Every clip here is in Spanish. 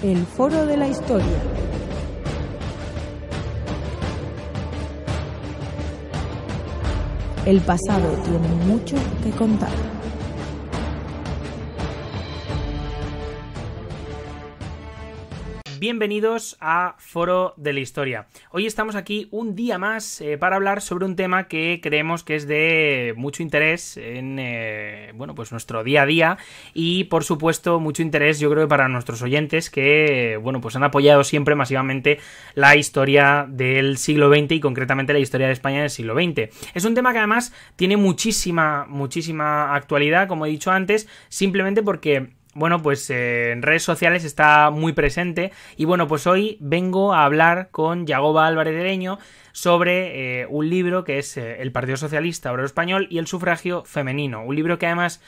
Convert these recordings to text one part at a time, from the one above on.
El Foro de la Historia. El pasado tiene mucho que contar. Bienvenidos a Foro de la Historia. Hoy estamos aquí un día más eh, para hablar sobre un tema que creemos que es de mucho interés en eh, bueno, pues nuestro día a día y por supuesto mucho interés yo creo que para nuestros oyentes que bueno, pues han apoyado siempre masivamente la historia del siglo XX y concretamente la historia de España del siglo XX. Es un tema que además tiene muchísima muchísima actualidad, como he dicho antes, simplemente porque bueno, pues eh, en redes sociales está muy presente. Y bueno, pues hoy vengo a hablar con Yagoba Álvarez Leño sobre eh, un libro que es eh, El Partido Socialista Obrero Español y el Sufragio Femenino. Un libro que además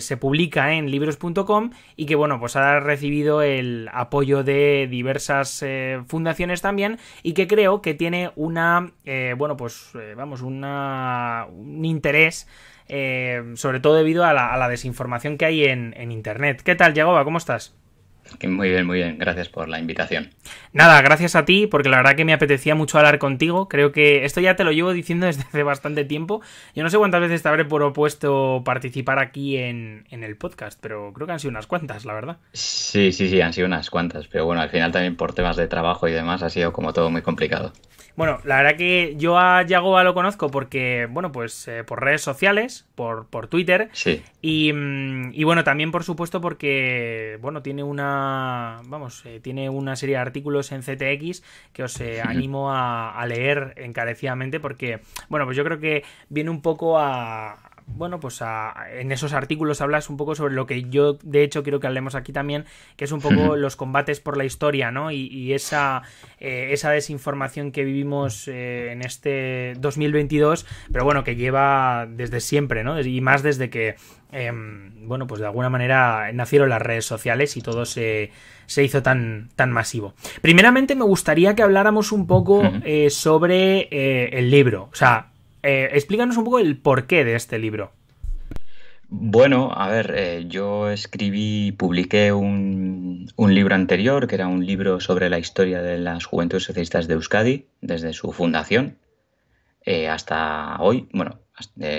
se publica en libros.com y que, bueno, pues ha recibido el apoyo de diversas fundaciones también y que creo que tiene una, bueno, pues vamos, una, un interés eh, sobre todo debido a la, desinformación que hay en, en Internet. ¿Qué tal, Yagoba? ¿Cómo estás? Muy bien, muy bien. Gracias por la invitación. Nada, gracias a ti, porque la verdad que me apetecía mucho hablar contigo. Creo que esto ya te lo llevo diciendo desde hace bastante tiempo. Yo no sé cuántas veces te habré propuesto participar aquí en, el podcast, pero creo que han sido unas cuantas, la verdad. Sí, sí, sí, han sido unas cuantas. Pero bueno, al final también por temas de trabajo y demás ha sido como todo muy complicado. Bueno, la verdad que yo a Yagoa lo conozco porque, bueno, pues eh, por redes sociales, por, por Twitter. Sí. Mm, y bueno, también por supuesto porque, bueno, tiene una vamos, eh, tiene una serie de artículos en CTX que os eh, animo a, leer encarecidamente porque, bueno, pues yo creo que viene un poco a, bueno, pues en esos artículos hablas un poco sobre lo que yo, de hecho, quiero que hablemos aquí también, que es un poco los combates por la historia, ¿no? Y, esa, eh, esa desinformación que vivimos eh, en este 2022, pero bueno, que lleva desde siempre, ¿no? Y más desde que, em, bueno, pues de alguna manera nacieron las redes sociales y todo se, se hizo tan, tan masivo. Primeramente me gustaría que habláramos un poco eh, sobre el libro, o sea, eh, explícanos un poco el porqué de este libro. Bueno, a ver, eh, yo escribí, publiqué un, libro anterior, que era un libro sobre la historia de las Juventudes Socialistas de Euskadi, desde su fundación eh, hasta hoy. Bueno,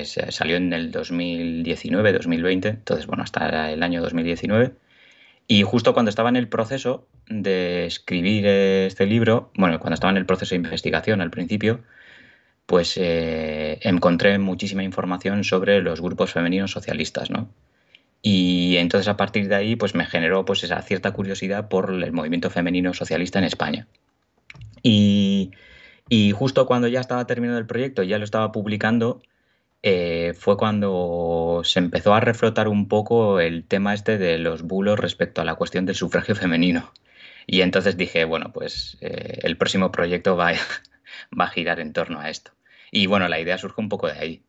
salió en el 2019-2020, entonces, bueno, hasta el año 2019. Y justo cuando estaba en el proceso de escribir este libro, bueno, cuando estaba en el proceso de investigación al principio, pues eh, encontré muchísima información sobre los grupos femeninos socialistas, ¿no? Y entonces a partir de ahí pues me generó pues esa cierta curiosidad por el movimiento femenino socialista en España. Y, justo cuando ya estaba terminado el proyecto, ya lo estaba publicando, eh, fue cuando se empezó a reflotar un poco el tema este de los bulos respecto a la cuestión del sufragio femenino. Y entonces dije, bueno, pues eh, el próximo proyecto va a girar en torno a esto. Y bueno, la idea surge un poco de ahí.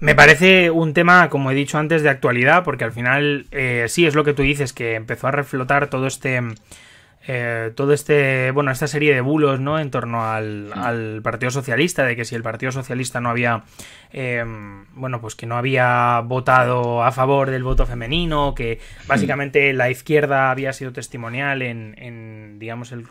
Me parece un tema, como he dicho antes, de actualidad, porque al final eh, sí es lo que tú dices, que empezó a reflotar todo este... Eh, todo este, bueno, esta serie de bulos, ¿no? En torno al, Partido Socialista, de que si el Partido Socialista no había, em, bueno, pues que no había votado a favor del voto femenino, que básicamente la izquierda había sido testimonial en, en digamos, el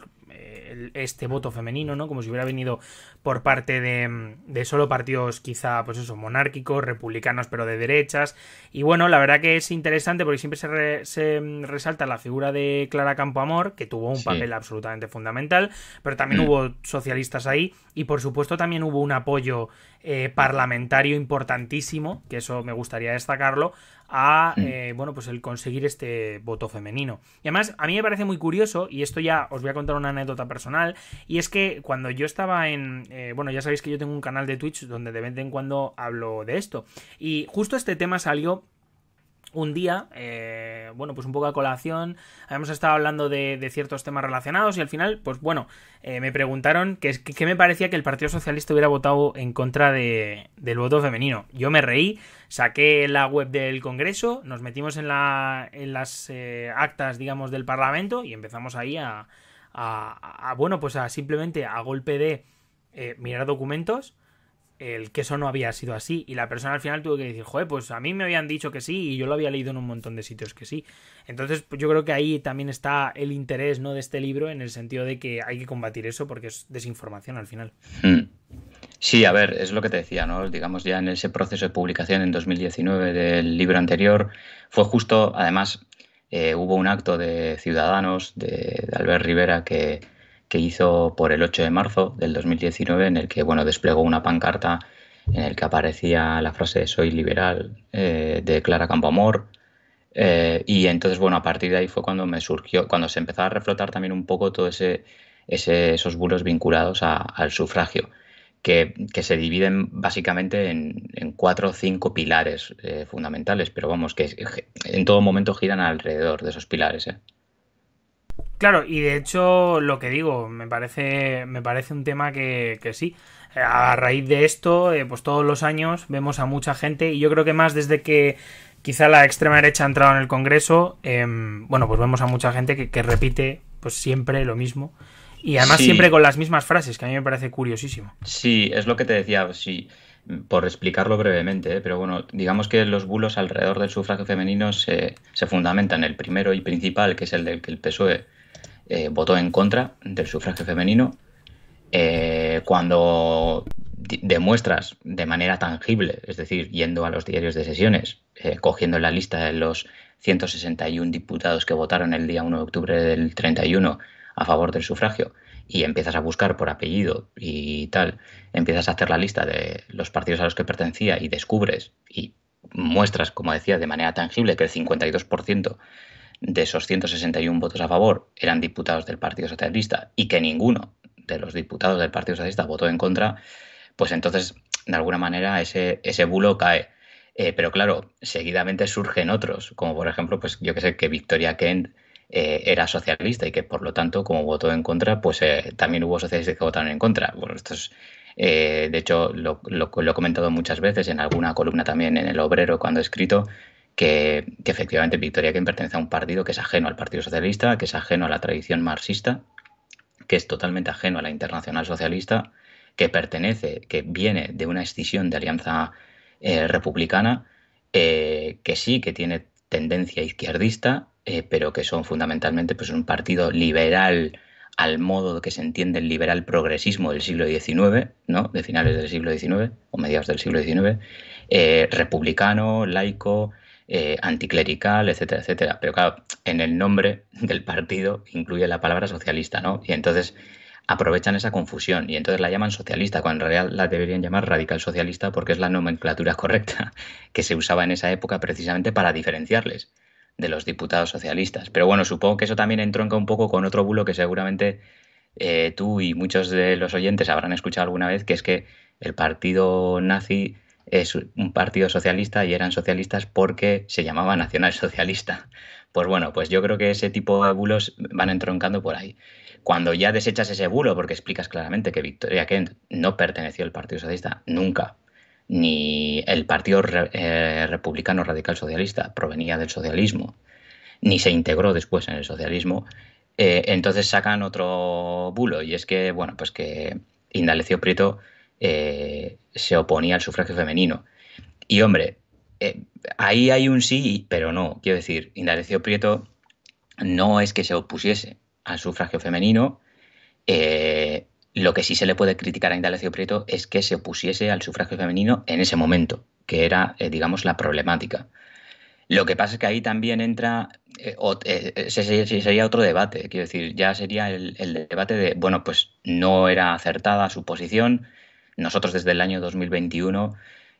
este voto femenino, ¿no? Como si hubiera venido por parte de, solo partidos quizá, pues eso, monárquicos, republicanos, pero de derechas. Y bueno, la verdad que es interesante porque siempre se, resalta la figura de Clara Campoamor, que tuvo un papel absolutamente fundamental, pero también hubo socialistas ahí y por supuesto también hubo un apoyo eh, parlamentario importantísimo, que eso me gustaría destacarlo, a mm. eh, bueno pues el conseguir este voto femenino y además a mí me parece muy curioso y esto ya os voy a contar una anécdota personal y es que cuando yo estaba en eh, bueno ya sabéis que yo tengo un canal de Twitch donde de vez en cuando hablo de esto y justo este tema salió un día, eh, bueno, pues un poco a colación, habíamos estado hablando de, ciertos temas relacionados y al final, pues bueno, eh, me preguntaron qué que, me parecía que el Partido Socialista hubiera votado en contra del voto femenino. Yo me reí, saqué la web del Congreso, nos metimos en, las eh, actas, digamos, del Parlamento y empezamos ahí a, a, bueno, pues a simplemente a golpe de mirar documentos el que eso no había sido así. Y la persona al final tuvo que decir, joder, pues a mí me habían dicho que sí y yo lo había leído en un montón de sitios que sí. Entonces pues, yo creo que ahí también está el interés ¿no? de este libro en el sentido de que hay que combatir eso porque es desinformación al final. Hmm. Sí, a ver, es lo que te decía, ¿no? Digamos ya en ese proceso de publicación en 2019 del libro anterior, fue justo, además, eh, hubo un acto de ciudadanos de, de Albert Rivera que que hizo por el 8 de marzo del 2019, en el que bueno, desplegó una pancarta en el que aparecía la frase Soy liberal eh, de Clara Campoamor. Eh, y entonces, bueno, a partir de ahí fue cuando me surgió, cuando se empezó a reflotar también un poco todo ese, esos bulos vinculados al sufragio, que, que, se dividen básicamente en, cuatro o cinco pilares eh, fundamentales, pero vamos, que en todo momento giran alrededor de esos pilares. ¿eh? Claro, y de hecho lo que digo, me parece, me parece un tema que, sí. Eh, a raíz de esto, eh, pues todos los años vemos a mucha gente y yo creo que más desde que quizá la extrema derecha ha entrado en el Congreso, em, bueno, pues vemos a mucha gente que, repite pues siempre lo mismo y además siempre con las mismas frases, que a mí me parece curiosísimo. Sí, es lo que te decía, sí por explicarlo brevemente, ¿eh? pero bueno, digamos que los bulos alrededor del sufragio femenino se, se, fundamentan. El primero y principal, que es el del que el PSOE eh, votó en contra del sufragio femenino. Eh, cuando demuestras de manera tangible, es decir, yendo a los diarios de sesiones, eh, cogiendo la lista de los 161 diputados que votaron el día 1 de octubre del 31 a favor del sufragio, y empiezas a buscar por apellido y tal, empiezas a hacer la lista de los partidos a los que pertenecía y descubres y muestras, como decía, de manera tangible que el 52% de esos 161 votos a favor eran diputados del Partido Socialista y que ninguno de los diputados del Partido Socialista votó en contra, pues entonces, de alguna manera, ese, ese bulo cae. Eh, pero claro, seguidamente surgen otros, como por ejemplo, pues yo que sé, que Victoria Kent eh, era socialista y que por lo tanto, como votó en contra, pues eh, también hubo socialistas que votaron en contra. Bueno, esto es, de hecho, lo, he comentado muchas veces en alguna columna también en El Obrero cuando he escrito, que, efectivamente Victoria que pertenece a un partido que es ajeno al Partido Socialista, que es ajeno a la tradición marxista, que es totalmente ajeno a la Internacional Socialista, que pertenece, que viene de una escisión de Alianza eh, Republicana, eh, que sí que tiene tendencia izquierdista, eh, pero que son fundamentalmente pues, un partido liberal al modo que se entiende el liberal progresismo del siglo XIX, ¿no? de finales del siglo XIX o mediados del siglo XIX, republicano, laico, eh, anticlerical, etcétera, etcétera. Pero claro, en el nombre del partido incluye la palabra socialista, ¿no? Y entonces aprovechan esa confusión y entonces la llaman socialista, cuando en realidad la deberían llamar radical socialista porque es la nomenclatura correcta que se usaba en esa época precisamente para diferenciarles de los diputados socialistas. Pero bueno, supongo que eso también entronca un poco con otro bulo que seguramente eh, tú y muchos de los oyentes habrán escuchado alguna vez, que es que el partido nazi es un partido socialista y eran socialistas porque se llamaba Nacional Socialista. Pues bueno, pues yo creo que ese tipo de bulos van entroncando por ahí. Cuando ya desechas ese bulo, porque explicas claramente que Victoria Kent no perteneció al Partido Socialista nunca, ni el Partido eh, Republicano Radical Socialista provenía del socialismo, ni se integró después en el socialismo, eh, entonces sacan otro bulo y es que, bueno, pues que Indalecio Prieto eh, se oponía al sufragio femenino. Y hombre, eh, ahí hay un sí, pero no. Quiero decir, Indalecio Prieto no es que se opusiese al sufragio femenino. Eh, lo que sí se le puede criticar a Indalecio Prieto es que se opusiese al sufragio femenino en ese momento, que era, eh, digamos, la problemática. Lo que pasa es que ahí también entra, sería otro debate, quiero decir, ya sería el, debate de, bueno, pues no era acertada su posición, nosotros desde el año 2021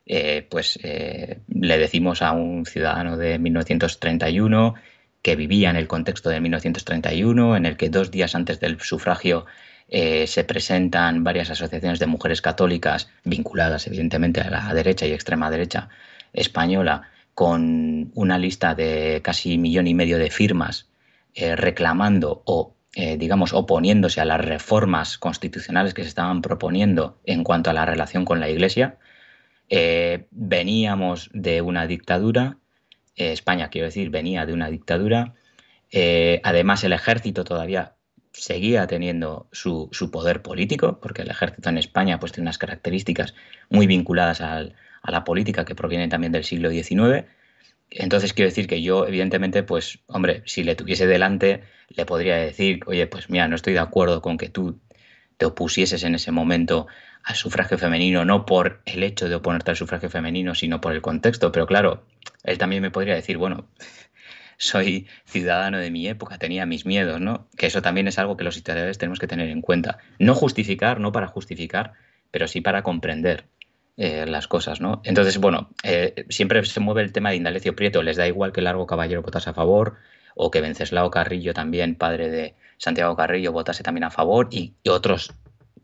eh, pues eh, le decimos a un ciudadano de 1931 que vivía en el contexto de 1931, en el que dos días antes del sufragio eh, se presentan varias asociaciones de mujeres católicas vinculadas evidentemente a la derecha y extrema derecha española, con una lista de casi millón y medio de firmas reclamando o eh, digamos, oponiéndose a las reformas constitucionales que se estaban proponiendo en cuanto a la relación con la Iglesia. Eh, veníamos de una dictadura, eh, España, quiero decir, venía de una dictadura. además, el ejército todavía seguía teniendo su, poder político, porque el ejército en España pues, tiene unas características muy vinculadas a la política que proviene también del siglo XIX. Entonces quiero decir que yo, evidentemente, pues, hombre, si le tuviese delante, le podría decir, oye, pues mira, no estoy de acuerdo con que tú te opusieses en ese momento al sufragio femenino, no por el hecho de oponerte al sufragio femenino, sino por el contexto. Pero claro, él también me podría decir, bueno, soy ciudadano de mi época, tenía mis miedos, ¿no? Que eso también es algo que los historiadores tenemos que tener en cuenta. No justificar, no para justificar, pero sí para comprender. Eh, las cosas, ¿no? Entonces, bueno, eh, siempre se mueve el tema de Indalecio Prieto, les da igual que Largo Caballero votase a favor o que Venceslao Carrillo también, padre de Santiago Carrillo, votase también a favor y, otros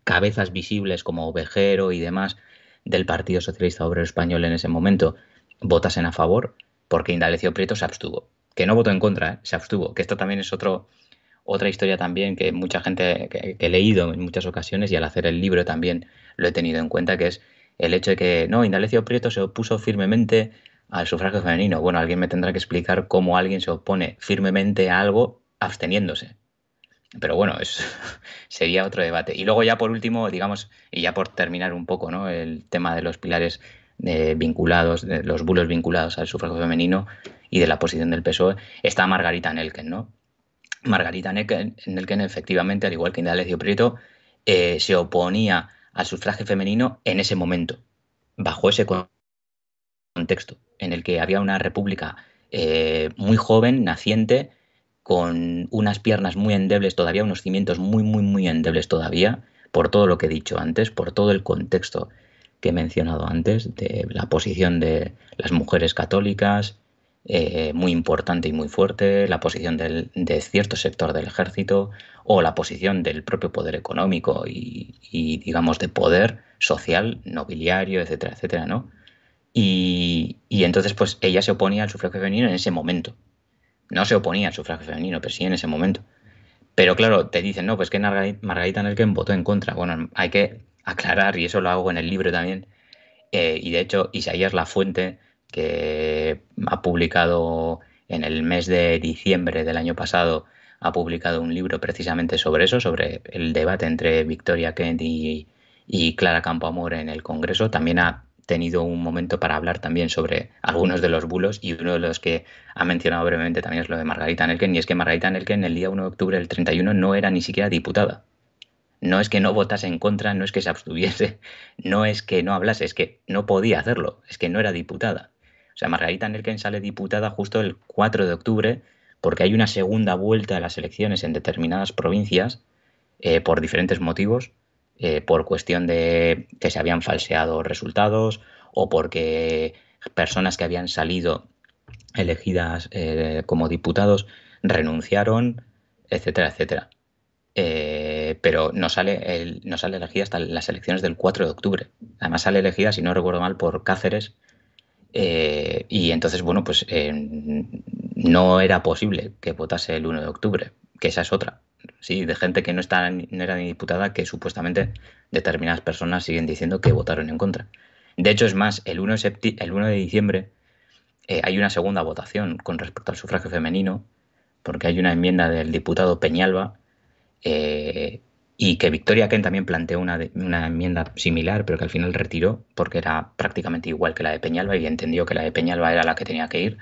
cabezas visibles como Ovejero y demás del Partido Socialista Obrero Español en ese momento votasen a favor porque Indalecio Prieto se abstuvo. Que no votó en contra, ¿eh? se abstuvo. Que esto también es otro, otra historia también que mucha gente que, he leído en muchas ocasiones y al hacer el libro también lo he tenido en cuenta, que es el hecho de que no, Indalecio Prieto se opuso firmemente al sufragio femenino. Bueno, alguien me tendrá que explicar cómo alguien se opone firmemente a algo absteniéndose. Pero bueno, es sería otro debate. Y luego ya por último, digamos, y ya por terminar un poco, ¿no? El tema de los pilares eh, vinculados, de los bulos vinculados al sufragio femenino y de la posición del PSOE, está Margarita Nelken, ¿no? Margarita Nelken, efectivamente, al igual que Indalecio Prieto, eh, se oponía al sufragio femenino en ese momento, bajo ese contexto, en el que había una república eh, muy joven, naciente, con unas piernas muy endebles todavía, unos cimientos muy, muy, muy endebles todavía, por todo lo que he dicho antes, por todo el contexto que he mencionado antes, de la posición de las mujeres católicas, eh, muy importante y muy fuerte, la posición de cierto sector del ejército o la posición del propio poder económico y, digamos, de poder social, nobiliario, etcétera, etcétera, ¿no? Y, entonces, pues ella se oponía al sufragio femenino en ese momento. No se oponía al sufragio femenino, pero sí en ese momento. Pero claro, te dicen, no, pues que Margarita Nelken votó en contra. Bueno, hay que aclarar, y eso lo hago en el libro también, eh, y de hecho, Isaías La Fuente que ha publicado en el mes de diciembre del año pasado, ha publicado un libro precisamente sobre eso, sobre el debate entre Victoria Kennedy y Clara Campoamor en el Congreso. También ha tenido un momento para hablar también sobre algunos de los bulos y uno de los que ha mencionado brevemente también es lo de Margarita Nelken y es que Margarita Nelken el día 1 de octubre del 31 no era ni siquiera diputada. No es que no votase en contra, no es que se abstuviese, no es que no hablase, es que no podía hacerlo, es que no era diputada. O sea, Margarita Nerken sale diputada justo el 4 de octubre porque hay una segunda vuelta a las elecciones en determinadas provincias eh, por diferentes motivos, eh, por cuestión de que se habían falseado resultados o porque personas que habían salido elegidas eh, como diputados renunciaron, etcétera, etcétera. pero no sale, no sale elegida hasta las elecciones del 4 de octubre. Además sale elegida, si no recuerdo mal, por Cáceres, eh, y entonces, bueno, pues em, no era posible que votase el 1 de octubre, que esa es otra. Sí, de gente que no, está, era ni diputada, que supuestamente determinadas personas siguen diciendo que votaron en contra. De hecho, es más, el 1 de, diciembre eh, hay una segunda votación con respecto al sufragio femenino, porque hay una enmienda del diputado Peñalba eh, y que Victoria Kent también planteó una, enmienda similar, pero que al final retiró porque era prácticamente igual que la de Peñalba y entendió que la de Peñalba era la que tenía que ir,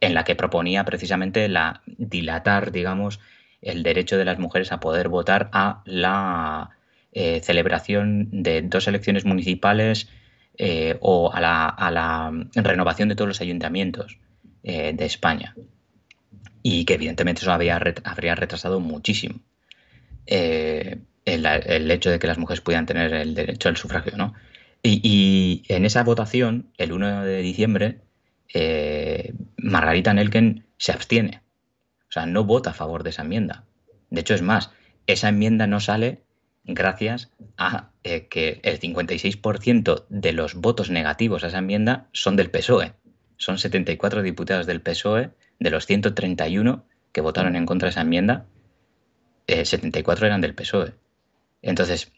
en la que proponía precisamente la dilatar, digamos, el derecho de las mujeres a poder votar a la eh, celebración de dos elecciones municipales eh, o a la, renovación de todos los ayuntamientos eh, de España. Y que evidentemente eso había, habría retrasado muchísimo el, hecho de que las mujeres pudieran tener el derecho al sufragio, ¿no? Y, en esa votación, el 1 de diciembre, eh, Margarita Nelken se abstiene. O sea, no vota a favor de esa enmienda. De hecho, es más, esa enmienda no sale gracias a eh, que el 56% de los votos negativos a esa enmienda son del PSOE. Son 74 diputados del PSOE de los 131 que votaron en contra de esa enmienda, 74 eh, eran del PSOE. Entonces,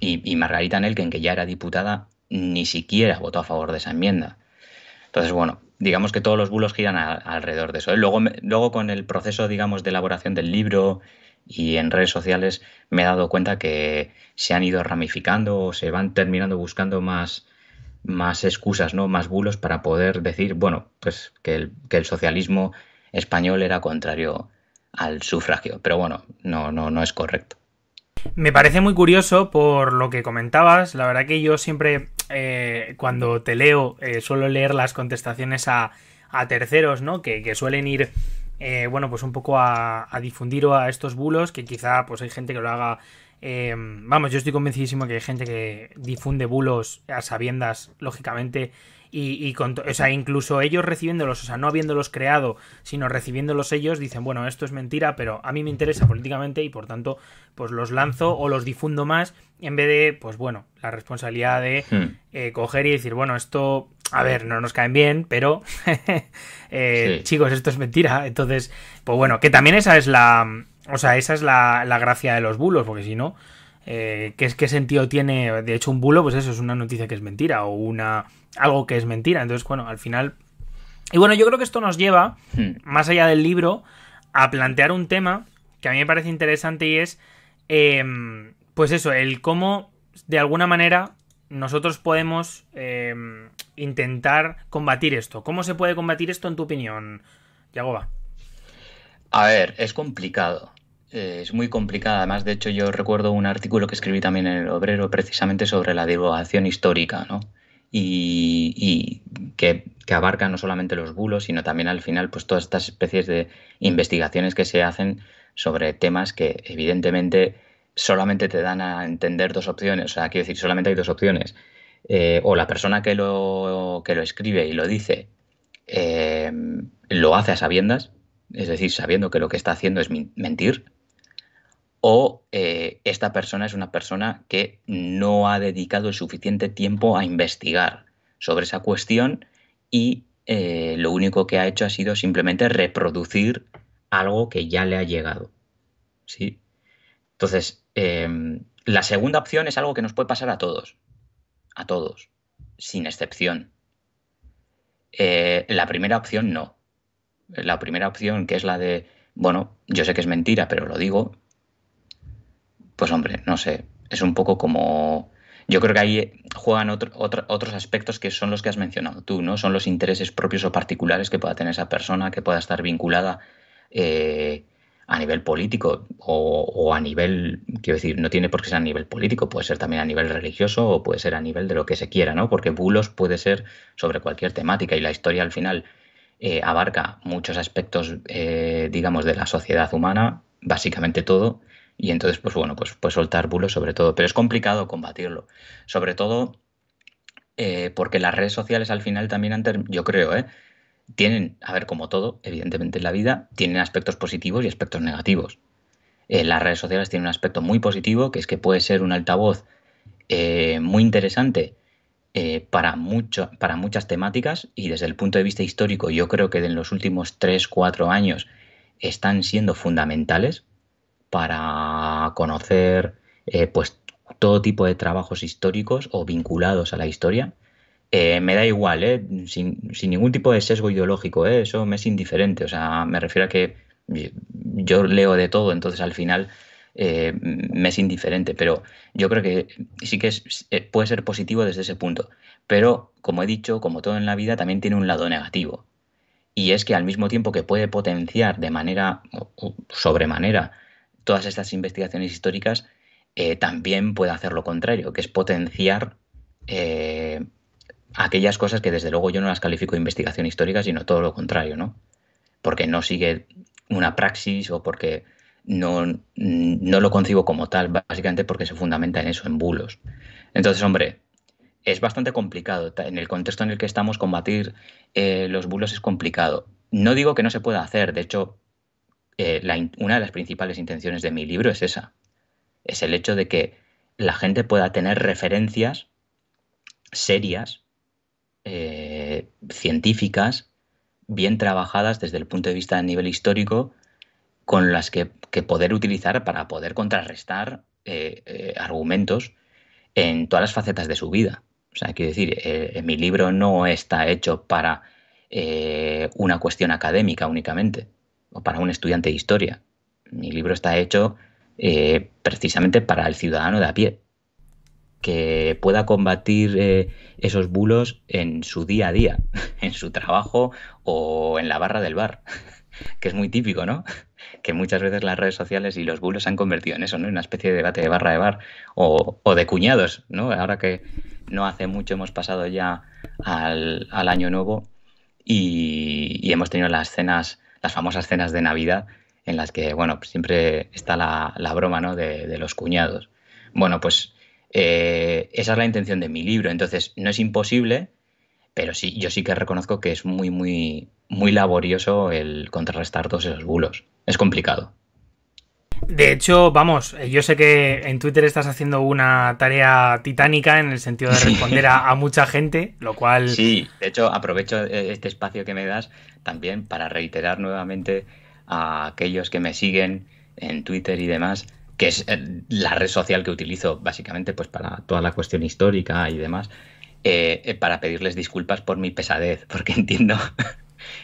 y, Margarita Nelken, que ya era diputada, ni siquiera votó a favor de esa enmienda. Entonces, bueno, digamos que todos los bulos giran alrededor de eso. ¿eh? Luego, luego, con el proceso, digamos, de elaboración del libro y en redes sociales, me he dado cuenta que se han ido ramificando o se van terminando buscando más, más excusas, ¿no? Más bulos para poder decir, bueno, pues que el, que el socialismo español era contrario al sufragio. Pero bueno, no, no, no es correcto. Me parece muy curioso por lo que comentabas. La verdad que yo siempre, eh, cuando te leo, eh, suelo leer las contestaciones a, a terceros, ¿no? Que, que suelen ir, eh, bueno, pues un poco a, a, difundir a estos bulos, que quizá pues hay gente que lo haga... Eh, vamos, yo estoy convencidísimo que hay gente que difunde bulos a sabiendas, lógicamente, y, con, o sea, incluso ellos recibiéndolos, o sea, no habiéndolos creado, sino recibiéndolos ellos, dicen, bueno, esto es mentira, pero a mí me interesa políticamente y por tanto, pues los lanzo o los difundo más, en vez de, pues bueno, la responsabilidad de hmm. eh, coger y decir, bueno, esto, a ver, no nos caen bien, pero, eh, chicos, esto es mentira. Entonces, pues bueno, que también esa es la, o sea, esa es la, la gracia de los bulos, porque si no... Eh, ¿qué, ¿qué, sentido tiene? De hecho, un bulo, pues eso es una noticia que es mentira o una algo que es mentira. Entonces, bueno, al final... Y bueno, yo creo que esto nos lleva, hmm. más allá del libro, a plantear un tema que a mí me parece interesante y es, em, pues eso, el cómo, de alguna manera, nosotros podemos em, intentar combatir esto. ¿Cómo se puede combatir esto, en tu opinión, Yagoba? A ver, es complicado. Eh, es muy complicada. Además, de hecho, yo recuerdo un artículo que escribí también en El Obrero precisamente sobre la divulgación histórica, ¿no? Y, que, abarca no solamente los bulos, sino también al final, pues todas estas especies de investigaciones que se hacen sobre temas que evidentemente solamente te dan a entender dos opciones. O sea, quiero decir, solamente hay dos opciones. Eh, o la persona que lo, que lo escribe y lo dice eh, lo hace a sabiendas, es decir, sabiendo que lo que está haciendo es mentir, o eh, esta persona es una persona que no ha dedicado el suficiente tiempo a investigar sobre esa cuestión y eh, lo único que ha hecho ha sido simplemente reproducir algo que ya le ha llegado. ¿sí? Entonces, em, la segunda opción es algo que nos puede pasar a todos, a todos, sin excepción. Eh, la primera opción no. La primera opción, que es la de, bueno, yo sé que es mentira, pero lo digo, pues hombre, no sé, es un poco como... Yo creo que ahí juegan otros aspectos que son los que has mencionado tú, ¿no? Son los intereses propios o particulares que pueda tener esa persona, que pueda estar vinculada eh, a nivel político o, a nivel, quiero decir, no tiene por qué ser a nivel político, puede ser también a nivel religioso o puede ser a nivel de lo que se quiera, ¿no? Porque bulos puede ser sobre cualquier temática y la historia al final eh, abarca muchos aspectos, eh, digamos, de la sociedad humana, básicamente todo, y entonces, pues bueno, pues, pues soltar bulos sobre todo. Pero es complicado combatirlo. Sobre todo eh, porque las redes sociales al final también han, yo creo, ¿eh? tienen, a ver, como todo, evidentemente en la vida, tienen aspectos positivos y aspectos negativos. Eh, las redes sociales tienen un aspecto muy positivo, que es que puede ser un altavoz eh, muy interesante para, para muchas temáticas y desde el punto de vista histórico yo creo que en los últimos 3, 4 años están siendo fundamentales para conocer eh, pues todo tipo de trabajos históricos o vinculados a la historia. Eh, me da igual, eh, sin, ningún tipo de sesgo ideológico, eso me es indiferente. O sea, me refiero a que yo leo de todo, entonces al final me es indiferente. Pero yo creo que sí que puede ser positivo desde ese punto. Pero, como he dicho, como todo en la vida, también tiene un lado negativo. Y es que al mismo tiempo que puede potenciar de manera sobremanera todas estas investigaciones históricas eh, también puede hacer lo contrario, que es potenciar eh, aquellas cosas que desde luego yo no las califico de investigación histórica, sino todo lo contrario, ¿no? Porque no sigue una praxis o porque no, lo concibo como tal, básicamente porque se fundamenta en eso, en bulos. Entonces, hombre, es bastante complicado. En el contexto en el que estamos, combatir eh, los bulos es complicado. No digo que no se pueda hacer, de hecho, eh, una de las principales intenciones de mi libro es esa. Es el hecho de que la gente pueda tener referencias serias, eh, científicas, bien trabajadas desde el punto de vista del nivel histórico, con las que, poder utilizar para poder contrarrestar eh, argumentos en todas las facetas de su vida. O sea, quiero decir, mi libro no está hecho para una cuestión académica únicamente o para un estudiante de historia. Mi libro está hecho eh, precisamente para el ciudadano de a pie, que pueda combatir eh, esos bulos en su día a día, en su trabajo o en la barra del bar, que es muy típico, ¿no? Que muchas veces las redes sociales y los bulos se han convertido en eso, ¿no? En una especie de debate de barra de bar o, de cuñados, ¿no? Ahora que no hace mucho hemos pasado ya al, año nuevo y, y hemos tenido las cenas las famosas cenas de Navidad en las que, bueno, siempre está la, la broma, ¿no? De, los cuñados. Bueno, pues eh, esa es la intención de mi libro. Entonces, no es imposible, pero sí, yo sí que reconozco que es muy, muy, muy laborioso el contrarrestar todos esos bulos. Es complicado. De hecho, vamos, eh, yo sé que en Twitter estás haciendo una tarea titánica en el sentido de responder a, mucha gente, lo cual... Sí, de hecho aprovecho eh, este espacio que me das también para reiterar nuevamente a aquellos que me siguen en Twitter y demás, que es eh, la red social que utilizo básicamente pues para toda la cuestión histórica y demás, para pedirles disculpas por mi pesadez, porque entiendo,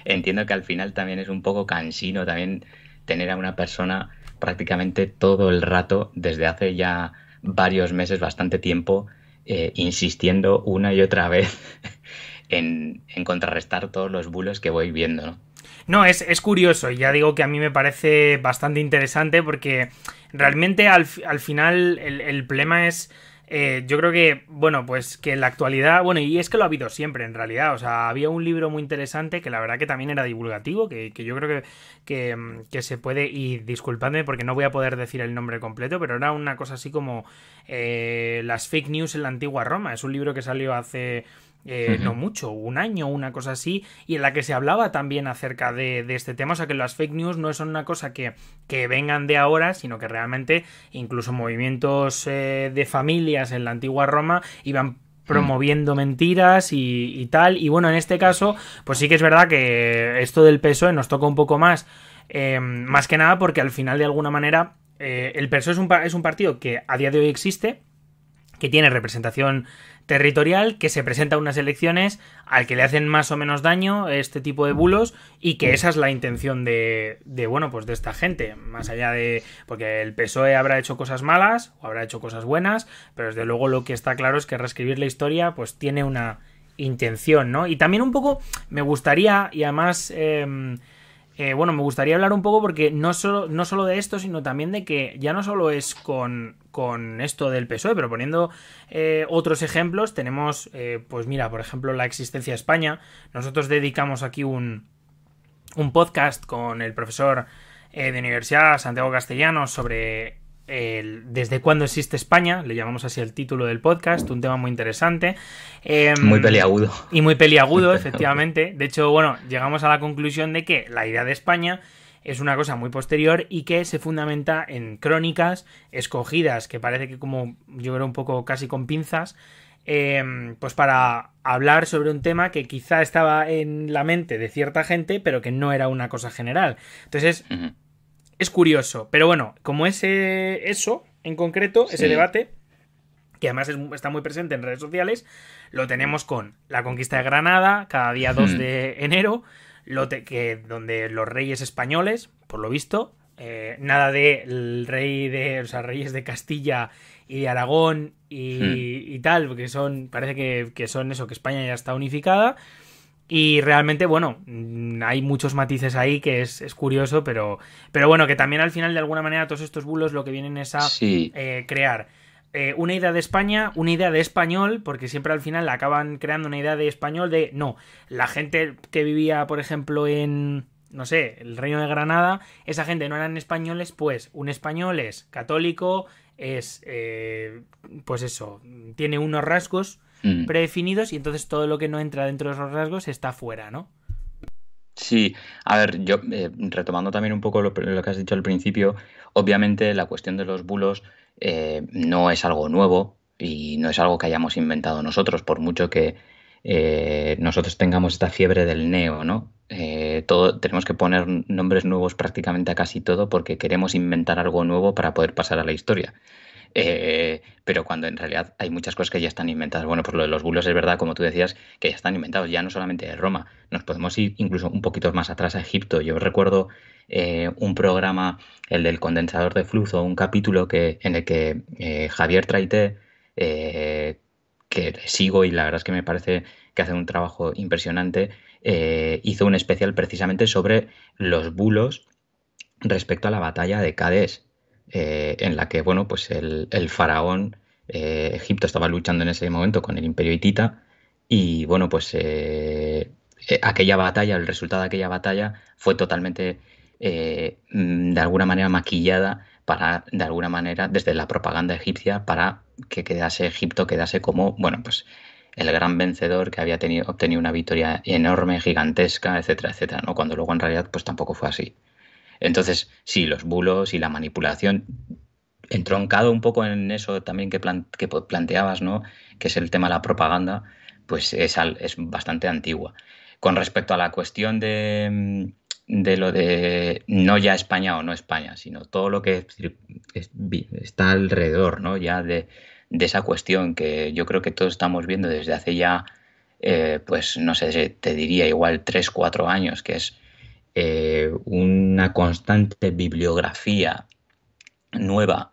entiendo que al final también es un poco cansino también tener a una persona prácticamente todo el rato, desde hace ya varios meses, bastante tiempo, eh, insistiendo una y otra vez en, en, contrarrestar todos los bulos que voy viendo. No, es, es, curioso, ya digo que a mí me parece bastante interesante porque realmente al, final el, el, problema es eh, yo creo que, bueno, pues que en la actualidad, bueno, y es que lo ha habido siempre en realidad, o sea, había un libro muy interesante que la verdad que también era divulgativo, que, que yo creo que, que, mm, se puede, y disculpadme porque no voy a poder decir el nombre completo, pero era una cosa así como eh, las fake news en la antigua Roma, es un libro que salió hace eh, no mucho, un año, una cosa así, y en la que se hablaba también acerca de, este tema, o sea que las fake news no son una cosa que, vengan de ahora, sino que realmente incluso movimientos eh, de familias en la antigua Roma iban promoviendo mm. mentiras y, tal. Y bueno, en este caso, pues sí que es verdad que esto del PSOE eh, nos toca un poco más. Em, más que nada porque al final, de alguna manera, el PSOE es un, es un partido que a día de hoy existe, que tiene representación territorial que se presenta unas elecciones al que le hacen más o menos daño este tipo de bulos y que esa es la intención de, de bueno pues de esta gente más allá de porque el PSOE habrá hecho cosas malas o habrá hecho cosas buenas pero desde luego lo que está claro es que reescribir la historia pues tiene una intención no y también un poco me gustaría y además em, eh, bueno, me gustaría hablar un poco porque no solo, no de esto, sino también de que ya no solo es con, con esto del PSOE, pero poniendo eh, otros ejemplos, tenemos, eh, pues mira, por ejemplo, la existencia de España. Nosotros dedicamos aquí un, un podcast con el profesor de Universidad Santiago Castellanos sobre desde cuándo existe España, le llamamos así el título del podcast, un tema muy interesante. Em, muy peliagudo. Y muy peliagudo, efectivamente. De hecho, bueno, llegamos a la conclusión de que la idea de España es una cosa muy posterior y que se fundamenta en crónicas escogidas, que parece que como yo era un poco casi con pinzas, em, pues para hablar sobre un tema que quizá estaba en la mente de cierta gente, pero que no era una cosa general. Entonces, es curioso. Pero bueno, como ese eso en concreto, ese debate, que además está muy presente en redes sociales, lo tenemos con la conquista de Granada, cada día 2 de enero, lo que, donde los reyes españoles, por lo visto, eh, nada de el rey de, o sea, reyes de Castilla y de Aragón y, tal, porque son, parece que, que son eso, que España ya está unificada. Y realmente, bueno, mm, hay muchos matices ahí que es, es, curioso, pero, pero bueno, que también al final, de alguna manera, todos estos bulos lo que vienen es a eh, crear eh, una idea de España, una idea de español, porque siempre al final acaban creando una idea de español de, no, la gente que vivía, por ejemplo, en, no sé, el Reino de Granada, esa gente no eran españoles, pues un español es católico, es, eh, pues eso, tiene unos rasgos Mm. predefinidos y entonces todo lo que no entra dentro de los rasgos está fuera, ¿no? Sí, a ver, yo eh, retomando también un poco lo, que has dicho al principio, obviamente la cuestión de los bulos eh, no es algo nuevo y no es algo que hayamos inventado nosotros, por mucho que eh, nosotros tengamos esta fiebre del neo, ¿no? todo, tenemos que poner nombres nuevos prácticamente a casi todo porque queremos inventar algo nuevo para poder pasar a la historia. Eh, pero cuando en realidad hay muchas cosas que ya están inventadas. Bueno, pues lo de los bulos es verdad, como tú decías, que ya están inventados, ya no solamente de Roma, nos podemos ir incluso un poquito más atrás a Egipto. Yo recuerdo eh, un programa, el del condensador de flujo, un capítulo que, en el que eh, Javier Traité, que sigo y la verdad es que me parece que hace un trabajo impresionante, hizo un especial precisamente sobre los bulos respecto a la batalla de Cádiz eh, en la que bueno, pues el, faraón eh, Egipto estaba luchando en ese momento con el imperio hitita y bueno, pues eh, aquella batalla, el resultado de aquella batalla fue totalmente mm, de alguna manera maquillada para, de alguna manera, desde la propaganda egipcia para que quedase Egipto, quedase como, bueno, pues el gran vencedor que había obtenido una victoria enorme, gigantesca, etcétera, etcétera, Cuando luego en realidad pues tampoco fue así. Entonces, sí, los bulos y la manipulación, entroncado un poco en eso también que, planteabas, ¿no? que es el tema de la propaganda, pues es, es bastante antigua. Con respecto a la cuestión mm, de, lo de no ya España o no España, sino todo lo que está alrededor, ¿no? Ya de, de, esa cuestión que yo creo que todos estamos viendo desde hace ya, eh, pues no sé, te diría igual tres, cuatro años, que es eh, una constante bibliografía nueva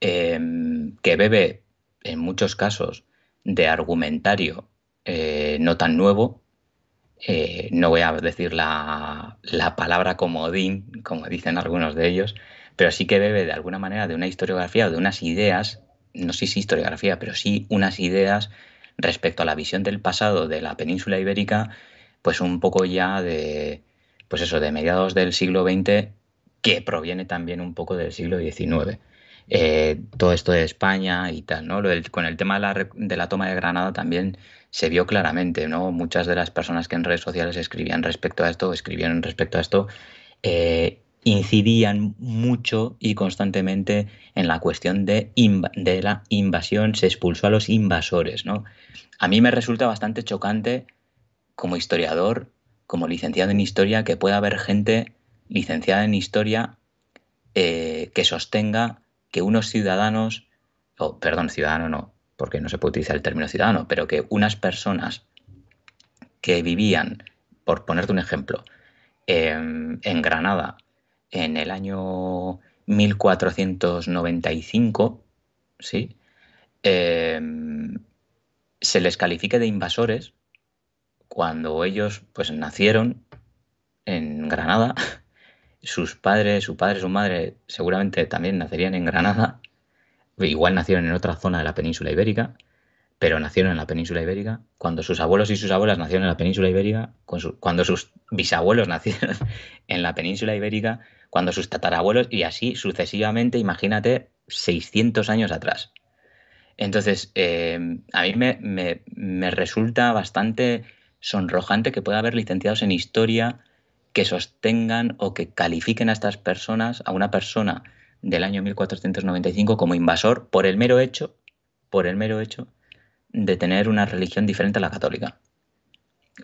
em, que bebe en muchos casos de argumentario eh, no tan nuevo. Eh, no voy a decir la, la palabra comodín, como dicen algunos de ellos, pero sí que bebe de alguna manera de una historiografía o de unas ideas, no sé si historiografía, pero sí unas ideas respecto a la visión del pasado de la península ibérica, pues un poco ya de, pues eso, de mediados del siglo XX, que proviene también un poco del siglo XIX. Eh, todo esto de España y tal, ¿no? con el tema de la, toma de Granada también se vio claramente, ¿no? Muchas de las personas que en redes sociales escribían respecto a esto, escribieron respecto a esto, eh, incidían mucho y constantemente en la cuestión de, de la invasión, se expulsó a los invasores, ¿no? A mí me resulta bastante chocante como historiador como licenciado en historia que pueda haber gente licenciada en historia eh, que sostenga que unos ciudadanos, o perdón, ciudadano no, porque no se puede utilizar el término ciudadano, pero que unas personas que vivían, por ponerte un ejemplo, em, en, Granada en el año 1495, ¿sí? Em, se les califique de invasores cuando ellos pues nacieron en Granada, sus padres, su padre, su madre seguramente también nacerían en Granada, igual nacieron en otra zona de la península ibérica, pero nacieron en la península ibérica, cuando sus abuelos y sus abuelas nacieron en la península ibérica, cuando sus bisabuelos nacieron en la península ibérica, cuando sus tatarabuelos y así sucesivamente, imagínate, 600 años atrás. Entonces, eh, a mí me resulta bastante sonrojante que pueda haber licenciados en historia que sostengan o que califiquen a estas personas, a una persona del año 1495 como invasor por el mero hecho, por el mero hecho de tener una religión diferente a la católica.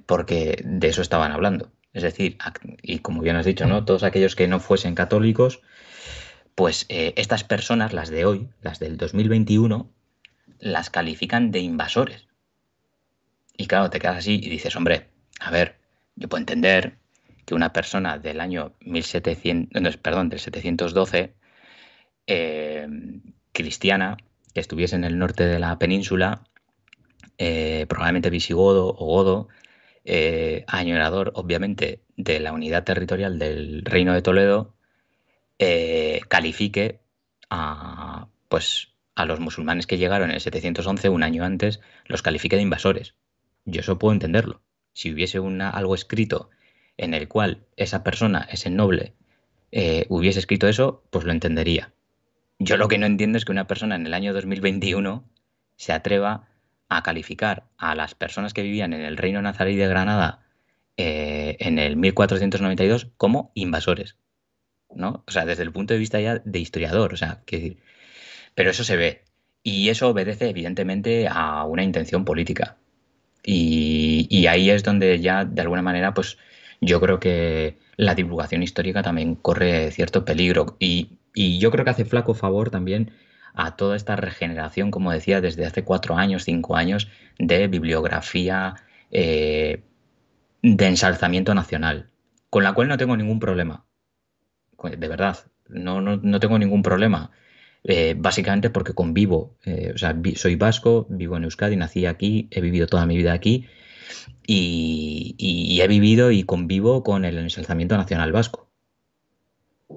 Porque de eso estaban hablando. Es decir, y como bien has dicho, ¿no? Todos aquellos que no fuesen católicos, pues eh, estas personas, las de hoy, las del 2021, las califican de invasores. Y claro, te quedas así y dices, hombre, a ver, yo puedo entender que una persona del año 1700, perdón, del 712, eh, cristiana, que estuviese en el norte de la península, eh, probablemente visigodo o godo, eh, añorador, obviamente, de la unidad territorial del Reino de Toledo, califique pues, a los musulmanes que llegaron en el 711, un año antes, los califique de invasores yo eso puedo entenderlo. Si hubiese una, algo escrito en el cual esa persona, ese noble, eh, hubiese escrito eso, pues lo entendería. Yo lo que no entiendo es que una persona en el año 2021 se atreva a calificar a las personas que vivían en el reino nazarí de Granada eh, en el 1492 como invasores. ¿no? O sea, desde el punto de vista ya de historiador, o sea, decir, pero eso se ve. Y eso obedece evidentemente a una intención política. Y, ahí es donde ya, de alguna manera, pues yo creo que la divulgación histórica también corre cierto peligro. Y, yo creo que hace flaco favor también a toda esta regeneración, como decía, desde hace cuatro años, cinco años, de bibliografía eh, de ensalzamiento nacional, con la cual no tengo ningún problema. De verdad, no tengo ningún problema. Eh, básicamente porque convivo, eh, o sea, soy vasco, vivo en Euskadi, nací aquí, he vivido toda mi vida aquí y, he vivido y convivo con el ensalzamiento nacional vasco.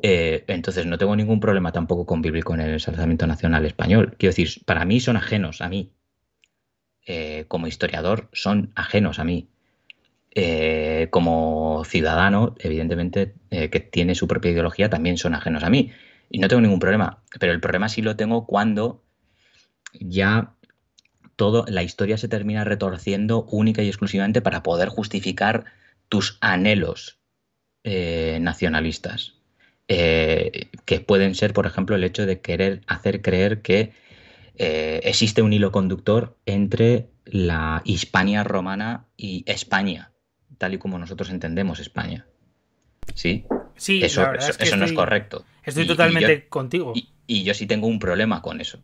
Eh, entonces no tengo ningún problema tampoco con vivir con el ensalzamiento nacional español. Quiero decir, para mí son ajenos a mí. como historiador son ajenos a mí. como ciudadano, evidentemente, que tiene su propia ideología, también son ajenos a mí y no tengo ningún problema. Pero el problema sí lo tengo cuando ya todo, la historia se termina retorciendo única y exclusivamente para poder justificar tus anhelos eh, nacionalistas. Eh, que pueden ser, por ejemplo, el hecho de querer hacer creer que eh, existe un hilo conductor entre la Hispania romana y España, tal y como nosotros entendemos España. ¿Sí? Sí, eso, es que eso no es correcto. Estoy totalmente contigo. Y, yo sí tengo un problema con eso.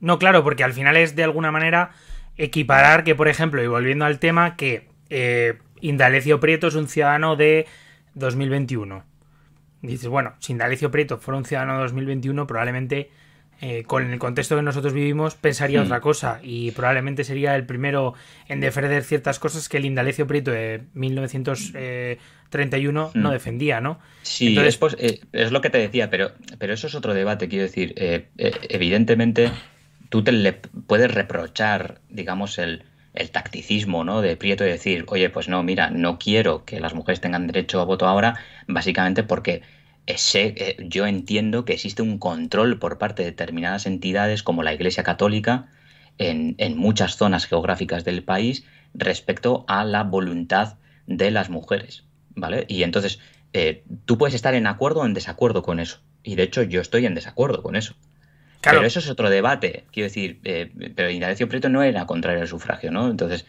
No, claro, porque al final es de alguna manera equiparar que, por ejemplo, y volviendo al tema, que eh, Indalecio Prieto es un ciudadano de 2021. Dices, bueno, si Indalecio Prieto fuera un ciudadano de 2021, probablemente eh, con el contexto que nosotros vivimos, pensaría mm. otra cosa y probablemente sería el primero en mm. defender ciertas cosas que el Indalecio Prieto de 1931 eh, no mm. defendía, ¿no? Sí, Entonces, eh, es, lo que te decía, pero, pero eso es otro debate, quiero decir, evidentemente tú te le puedes reprochar, digamos, el, tacticismo ¿no? de Prieto y decir, oye, pues no, mira, no quiero que las mujeres tengan derecho a voto ahora, básicamente porque eh, yo entiendo que existe un control por parte de determinadas entidades como la Iglesia Católica en, muchas zonas geográficas del país respecto a la voluntad de las mujeres, ¿vale? Y entonces eh, tú puedes estar en acuerdo o en desacuerdo con eso. Y de hecho yo estoy en desacuerdo con eso. Pero eso es otro debate. Quiero decir, eh, pero Ignacio Prieto no era contrario el sufragio, ¿no? Entonces,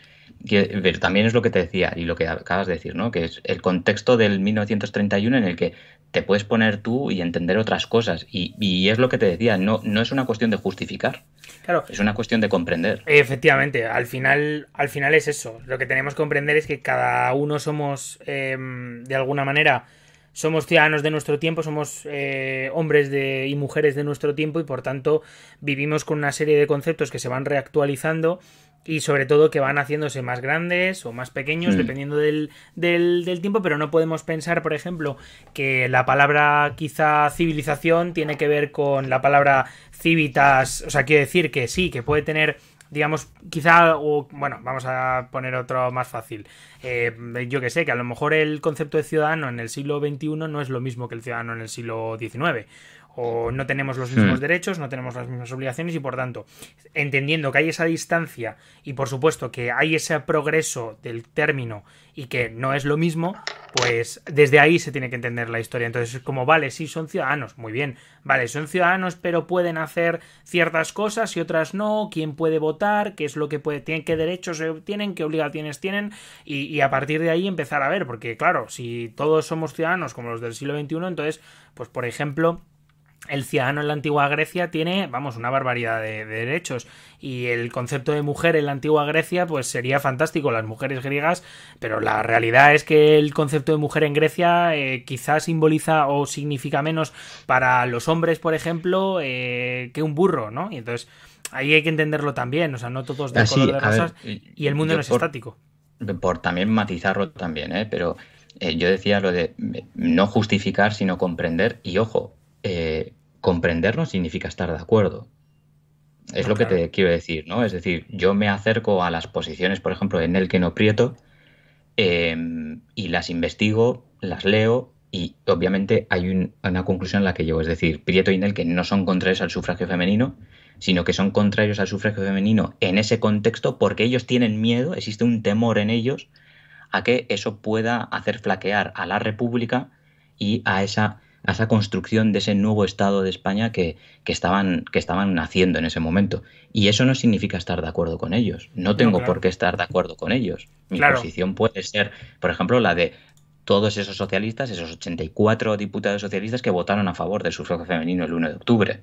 pero también es lo que te decía y lo que acabas de decir, ¿no? Que es el contexto del 1931 en el que te puedes poner tú y entender otras cosas. Y, y es lo que te decía, no, no es una cuestión de justificar. Claro. Es una cuestión de comprender. Efectivamente, al final, al final es eso. Lo que tenemos que comprender es que cada uno somos, eh, de alguna manera, somos ciudadanos de nuestro tiempo, somos eh, hombres y mujeres de nuestro tiempo y por tanto vivimos con una serie de conceptos que se van reactualizando y sobre todo que van haciéndose más grandes o más pequeños mm. dependiendo del, del, del, tiempo, pero no podemos pensar, por ejemplo, que la palabra quizá civilización tiene que ver con la palabra civitas, o sea, quiero decir que sí, que puede tener digamos, quizá, bueno, vamos a poner otro más fácil. Eh, yo que sé, que a lo mejor el concepto de ciudadano en el siglo XXI no es lo mismo que el ciudadano en el siglo XIX. O no tenemos los mismos hmm. derechos, no tenemos las mismas obligaciones y por tanto, entendiendo que hay esa distancia y por supuesto que hay ese progreso del término y que no es lo mismo, pues desde ahí se tiene que entender la historia. Entonces es como, vale, sí, son ciudadanos, muy bien, vale, son ciudadanos, pero pueden hacer ciertas cosas y otras no, quién puede votar, qué es lo que puede, tienen, qué derechos qué obligaciones tienen, y, y, a partir de ahí empezar a ver, porque claro, si todos somos ciudadanos como los del siglo XXI, entonces, pues por ejemplo, el ciudadano en la antigua Grecia tiene, vamos, una barbaridad de, derechos. Y el concepto de mujer en la antigua Grecia, pues sería fantástico, las mujeres griegas, pero la realidad es que el concepto de mujer en Grecia eh, quizás simboliza o significa menos para los hombres, por ejemplo, eh, que un burro, ¿no? Y entonces ahí hay que entenderlo también, o sea, no todos de ah, color de rosas y el mundo no es estático. Por también matizarlo también, ¿eh? Pero yo decía lo de no justificar, sino comprender y ojo, eh, comprender significa estar de acuerdo. Es lo que te quiero decir, ¿no? Es decir, yo me acerco a las posiciones, por ejemplo, en el que no prieto eh, y las investigo, las leo y obviamente hay una conclusión a la que llego. Es decir, Prieto y que no son contrarios al sufragio femenino, sino que son contrarios al sufragio femenino en ese contexto porque ellos tienen miedo, existe un temor en ellos a que eso pueda hacer flaquear a la República y a esa a esa construcción de ese nuevo Estado de España que, estaban, que estaban naciendo en ese momento. Y eso no significa estar de acuerdo con ellos. No tengo por qué estar de acuerdo con ellos. Mi posición puede ser, por ejemplo, la de todos esos socialistas, esos 84 diputados socialistas que votaron a favor del sufragio femenino el 1 de octubre.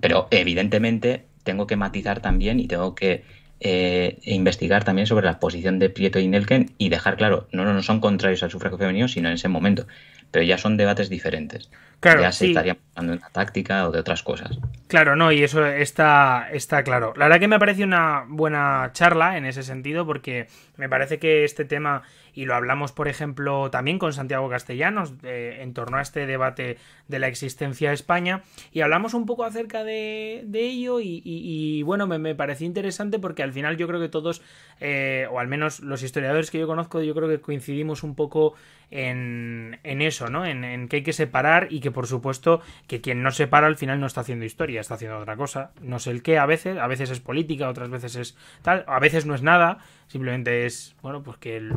Pero evidentemente tengo que matizar también y tengo que e investigar también sobre la posición de Prieto y Nelken y dejar claro, no, no son contrarios al sufragio femenino, sino en ese momento. Pero ya son debates diferentes. Claro, ya se estaría hablando de una táctica o de otras cosas. Claro, no, y eso está, está claro. La verdad que me parece una buena charla en ese sentido, porque me parece que este tema y lo hablamos, por ejemplo, también con Santiago Castellanos en torno a este debate de la existencia de España y hablamos un poco acerca de, ello y, bueno, me, me, pareció interesante porque al final yo creo que todos, eh, o al menos los historiadores que yo conozco, yo creo que coincidimos un poco en, en eso, ¿no? En, en, que hay que separar y que por supuesto que quien no separa al final no está haciendo historia, está haciendo otra cosa, no sé el qué a veces, a veces es política, otras veces es tal, a veces no es nada, simplemente es, bueno, pues que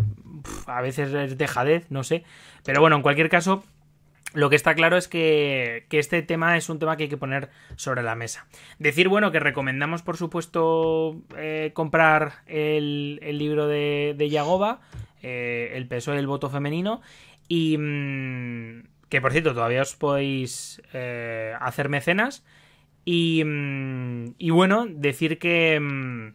a veces es dejadez, no sé. Pero bueno, en cualquier caso, lo que está claro es que, que, este tema es un tema que hay que poner sobre la mesa. Decir, bueno, que recomendamos, por supuesto, eh, comprar el, el, libro de, Yagoba, eh, El peso del voto femenino, y mm, que, por cierto, todavía os podéis eh, hacer mecenas. Y, mm, y, bueno, decir que, mm,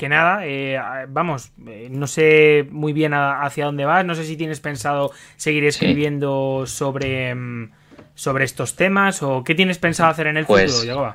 que nada, eh, vamos, eh, no sé muy bien hacia dónde vas, no sé si tienes pensado seguir escribiendo sobre, mm, sobre estos temas o qué tienes pensado hacer en el pues, futuro,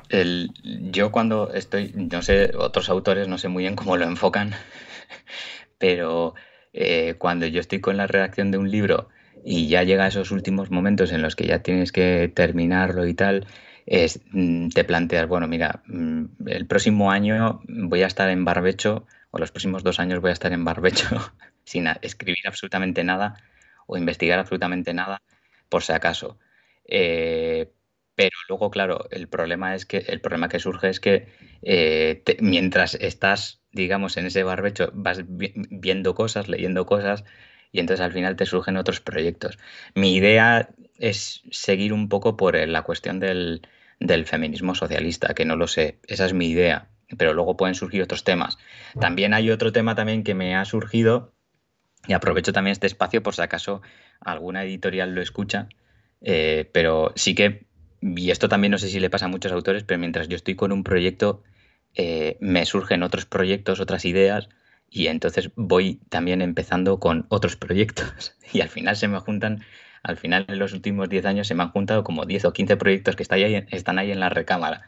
yo cuando estoy, no sé, otros autores no sé muy bien cómo lo enfocan, pero eh, cuando yo estoy con la redacción de un libro y ya llega a esos últimos momentos en los que ya tienes que terminarlo y tal, es, mm, te planteas, bueno, mira, mm, el próximo año voy a estar en barbecho, o los próximos dos años voy a estar en barbecho sin escribir absolutamente nada o investigar absolutamente nada, por si acaso. Eh, pero luego, claro, el problema es que el problema que surge es que eh, mientras estás, digamos, en ese barbecho, vas viendo cosas, leyendo cosas, y entonces al final te surgen otros proyectos. Mi idea es seguir un poco por eh, la cuestión del, del feminismo socialista, que no lo sé, esa es mi idea, pero luego pueden surgir otros temas. También hay otro tema también que me ha surgido, y aprovecho también este espacio por si acaso alguna editorial lo escucha, eh, pero sí que, y esto también no sé si le pasa a muchos autores, pero mientras yo estoy con un proyecto, eh, me surgen otros proyectos, otras ideas, y entonces voy también empezando con otros proyectos, y al final se me juntan al final en los últimos 10 años se me han juntado como 10 o 15 proyectos que están ahí, están ahí en la recámara.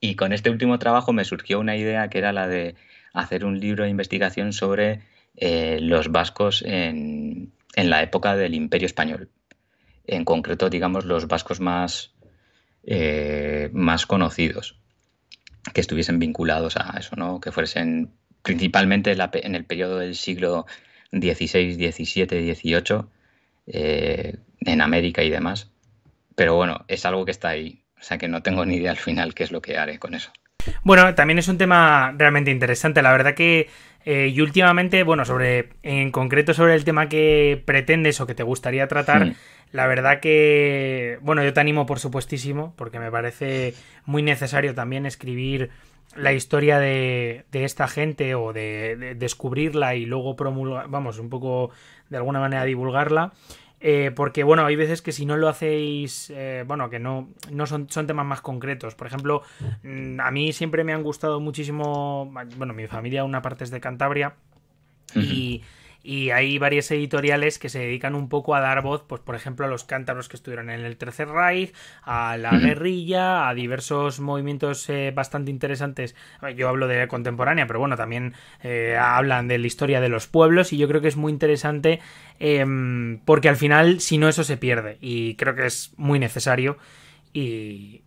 Y con este último trabajo me surgió una idea que era la de hacer un libro de investigación sobre eh, los vascos en, la época del Imperio Español. En concreto, digamos, los vascos más, eh, más conocidos, que estuviesen vinculados a eso, ¿no? Que fuesen principalmente en, en el periodo del siglo XVI, XVII, XVIII, eh, en América y demás. Pero bueno, es algo que está ahí. O sea que no tengo ni idea al final qué es lo que haré con eso. Bueno, también es un tema realmente interesante. La verdad que eh, y últimamente, bueno, sobre en concreto sobre el tema que pretendes o que te gustaría tratar, hmm. la verdad que, bueno, yo te animo por supuestísimo, porque me parece muy necesario también escribir la historia de, de, esta gente o de, descubrirla y luego promulgar, vamos, un poco de alguna manera divulgarla. Eh, porque bueno, hay veces que si no lo hacéis, eh, bueno, que no, no son, son, temas más concretos. Por ejemplo, mm, a mí siempre me han gustado muchísimo, bueno, mi familia, una parte es de Cantabria y y hay varias editoriales que se dedican un poco a dar voz, pues por ejemplo a los cántaros que estuvieron en el Tercer Reich, a la guerrilla, a diversos movimientos eh, bastante interesantes. Yo hablo de contemporánea, pero bueno, también eh, hablan de la historia de los pueblos y yo creo que es muy interesante em, porque al final si no eso se pierde y creo que es muy necesario.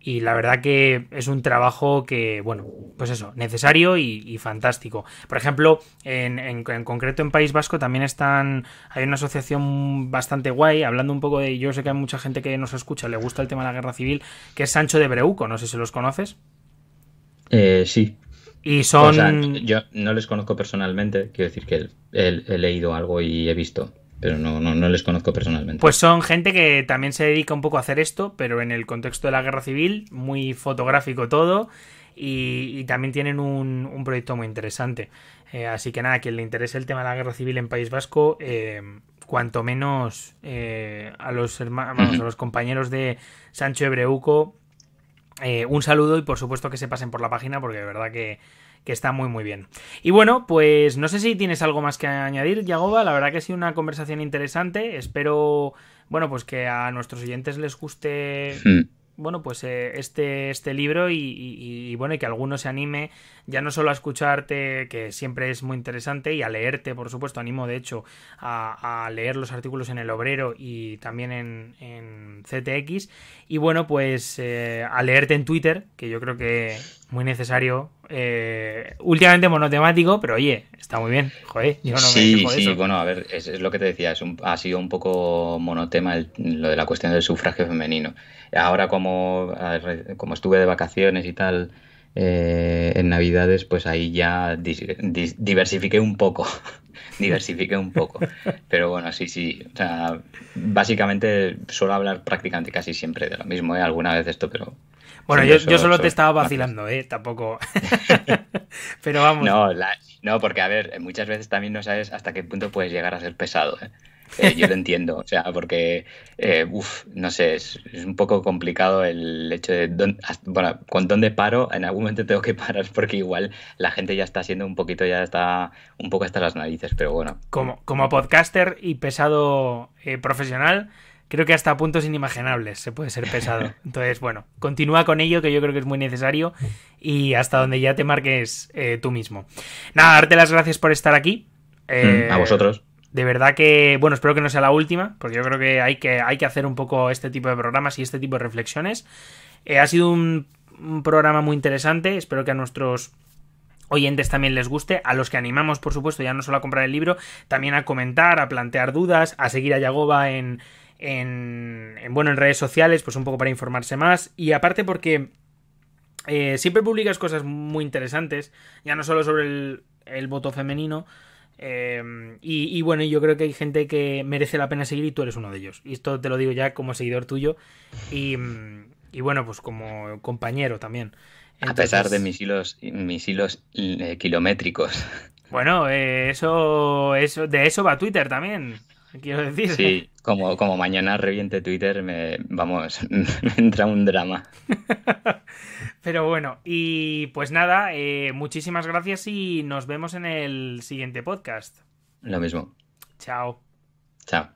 Y, la verdad que es un trabajo que, bueno, pues eso, necesario y, fantástico. Por ejemplo, en, concreto en País Vasco también están, hay una asociación bastante guay, hablando un poco de, yo sé que hay mucha gente que nos escucha, le gusta el tema de la guerra civil, que es Sancho de Breuco, no sé si los conoces. Eh, sí. Y son... yo no les conozco personalmente, quiero decir que he leído algo y he visto pero no, les conozco personalmente. Pues son gente que también se dedica un poco a hacer esto, pero en el contexto de la guerra civil, muy fotográfico todo, y, también tienen un, proyecto muy interesante. Eh, así que nada, quien le interese el tema de la guerra civil en País Vasco, eh, cuanto menos eh, a, los a los compañeros de Sancho Ebreuco, eh, un saludo y por supuesto que se pasen por la página porque de verdad que, está muy muy bien. Y bueno, pues no sé si tienes algo más que añadir, Yagoba. La verdad que ha sido una conversación interesante. Espero, bueno, pues que a nuestros oyentes les guste. Hmm bueno, pues eh, este, este libro y, bueno, y que alguno se anime ya no solo a escucharte, que siempre es muy interesante, y a leerte, por supuesto, animo de hecho a, leer los artículos en El Obrero y también en, en CTX, y bueno, pues eh, a leerte en Twitter, que yo creo que muy necesario eh, últimamente monotemático, pero oye, está muy bien. Joder, sí, sí, bueno, a ver, es, lo que te decía, ha sido un poco monotema lo de la cuestión del sufragio femenino. Ahora como, como estuve de vacaciones y tal eh, en Navidades, pues ahí ya diversifiqué un poco. diversifiqué un poco. Pero bueno, sí, sí. básicamente suelo hablar prácticamente casi siempre de lo mismo, ¿eh? alguna vez esto, pero bueno, yo, solo te estaba vacilando, ¿eh? Tampoco. Pero vamos. No, no, porque a ver, muchas veces también no sabes hasta qué punto puedes llegar a ser pesado. ¿eh? eh yo lo entiendo, o sea, porque, eh, uff, no sé, es, un poco complicado el hecho de, bueno, con dónde paro, en algún momento tengo que parar porque igual la gente ya está siendo un poquito, ya está un poco hasta las narices, pero bueno. Como, como podcaster y pesado eh, profesional, creo que hasta puntos inimaginables se puede ser pesado. Entonces, bueno, continúa con ello, que yo creo que es muy necesario y hasta donde ya te marques eh, tú mismo. Nada, darte las gracias por estar aquí. Mm, a eh, vosotros. De verdad que, bueno, espero que no sea la última, porque yo creo que hay que, hay que hacer un poco este tipo de programas y este tipo de reflexiones. Eh, ha sido un, un programa muy interesante, espero que a nuestros oyentes también les guste, a los que animamos, por supuesto, ya no solo a comprar el libro, también a comentar, a plantear dudas, a seguir a Yagoba en, en, bueno, en redes sociales, pues un poco para informarse más. Y aparte porque eh, siempre publicas cosas muy interesantes, ya no solo sobre el, voto femenino. Eh, y, y, bueno, yo creo que hay gente que merece la pena seguir y tú eres uno de ellos. Y esto te lo digo ya como seguidor tuyo y, bueno, pues como compañero también. a pesar de mis hilos, mis hilos eh, kilométricos. Bueno, eso, eso, de eso va Twitter también, quiero decir. Sí, como, como mañana reviente Twitter, me, vamos, entra un drama. Pero bueno, y pues nada, eh, muchísimas gracias y nos vemos en el siguiente podcast. Lo mismo. Chao. Chao.